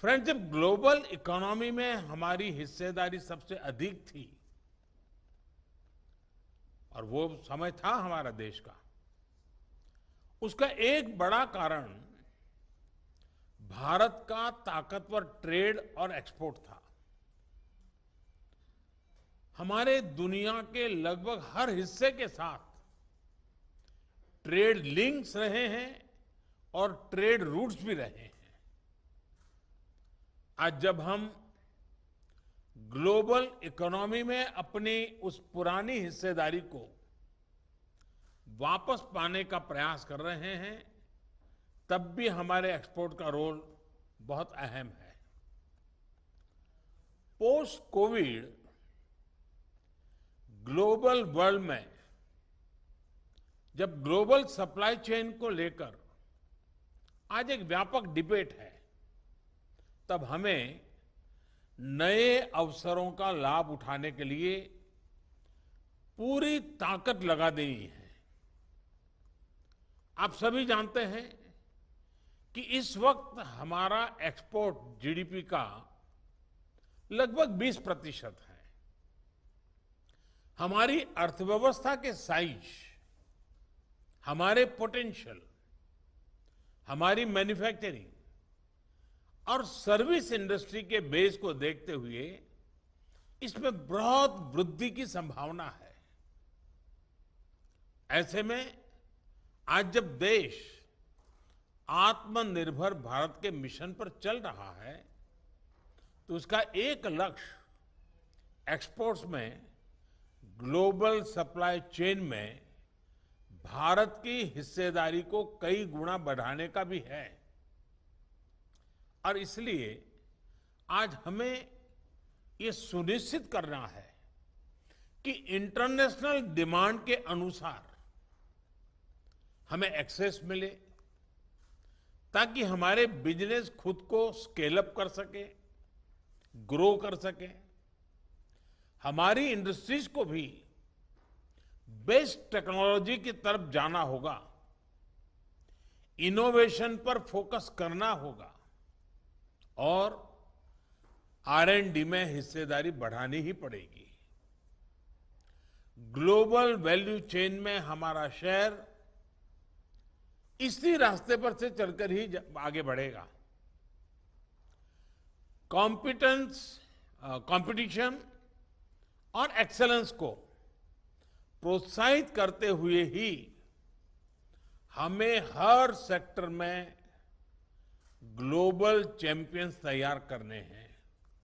friends जब global economy में हमारी हिस्सेदारी सबसे अधिक थी और वो समय था हमारा देश का उसका एक बड़ा कारण भारत का ताकतवर ट्रेड और एक्सपोर्ट था हमारे दुनिया के लगभग हर हिस्से के साथ ट्रेड लिंक्स रहे हैं और ट्रेड रूट्स भी रहे हैं आज जब हम ग्लोबल इकोनॉमी में अपनी उस पुरानी हिस्सेदारी को वापस पाने का प्रयास कर रहे हैं तब भी हमारे एक्सपोर्ट का रोल बहुत अहम है पोस्ट कोविड ग्लोबल वर्ल्ड में जब ग्लोबल सप्लाई चेन को लेकर आज एक व्यापक डिबेट है तब हमें नए अवसरों का लाभ उठाने के लिए पूरी ताकत लगा देनी है आप सभी जानते हैं कि इस वक्त हमारा एक्सपोर्ट जीडीपी का लगभग 20 प्रतिशत है हमारी अर्थव्यवस्था के साइज हमारे पोटेंशियल हमारी मैन्युफैक्चरिंग और सर्विस इंडस्ट्री के बेस को देखते हुए इसमें बहुत वृद्धि की संभावना है ऐसे में आज जब देश आत्मनिर्भर भारत के मिशन पर चल रहा है तो उसका एक लक्ष्य एक्सपोर्ट्स में ग्लोबल सप्लाई चेन में भारत की हिस्सेदारी को कई गुना बढ़ाने का भी है और इसलिए आज हमें ये सुनिश्चित करना है कि इंटरनेशनल डिमांड के अनुसार हमें एक्सेस मिले ताकि हमारे बिजनेस खुद को स्केल अप कर सके ग्रो कर सके हमारी इंडस्ट्रीज को भी बेस्ट टेक्नोलॉजी की तरफ जाना होगा इनोवेशन पर फोकस करना होगा और आर एंड डी में हिस्सेदारी बढ़ानी ही पड़ेगी ग्लोबल वैल्यू चेन में हमारा शेयर इसी रास्ते पर से चलकर ही आगे बढ़ेगा कॉम्पिटेंस कंपटीशन और एक्सेलेंस को प्रोत्साहित करते हुए ही हमें हर सेक्टर में ग्लोबल चैंपियंस तैयार करने हैं